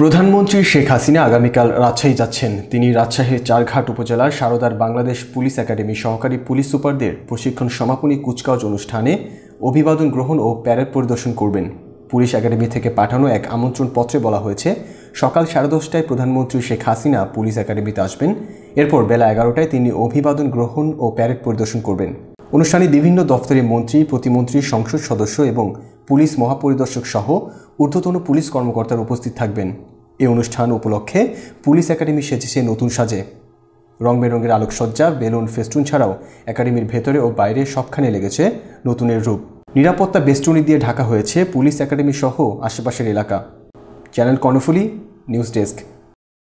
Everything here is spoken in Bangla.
প্রধানমন্ত্রী শেখ হাসিনা আগামীকাল রাজশাহী যাচ্ছেন তিনি রাজশাহীর চারঘাট উপজেলার সারদার বাংলাদেশ পুলিশ একাডেমি সহকারী পুলিশ সুপারদের প্রশিক্ষণ সমাপনী কুচকাওয়াজ অনুষ্ঠানে অভিবাদন গ্রহণ ও প্যারেড পরিদর্শন করবেন পুলিশ একাডেমি থেকে পাঠানো এক আমন্ত্রণ পত্রে বলা হয়েছে সকাল সাড়ে দশটায় প্রধানমন্ত্রী শেখ হাসিনা পুলিশ একাডেমিতে আসবেন এরপর বেলা এগারোটায় তিনি অভিবাদন গ্রহণ ও প্যারেড পরিদর্শন করবেন অনুষ্ঠানে বিভিন্ন দফতরের মন্ত্রী প্রতিমন্ত্রী সংসদ সদস্য এবং পুলিশ মহাপরিদর্শক সহ ঊর্ধ্বতন পুলিশ কর্মকর্তার উপস্থিত থাকবেন এই অনুষ্ঠান উপলক্ষে পুলিশ একাডেমি সেজেছে নতুন সাজে রং বেরঙের আলোকসজ্জা বেলুন ফেস্টুন ছাড়াও একাডেমির ভেতরে ও বাইরে সবখানে লেগেছে নতুনের রূপ নিরাপত্তা বেষ্টনী দিয়ে ঢাকা হয়েছে পুলিশ একাডেমি সহ আশেপাশের এলাকা চ্যানেল কর্ণফুলি নিউজ ডেস্ক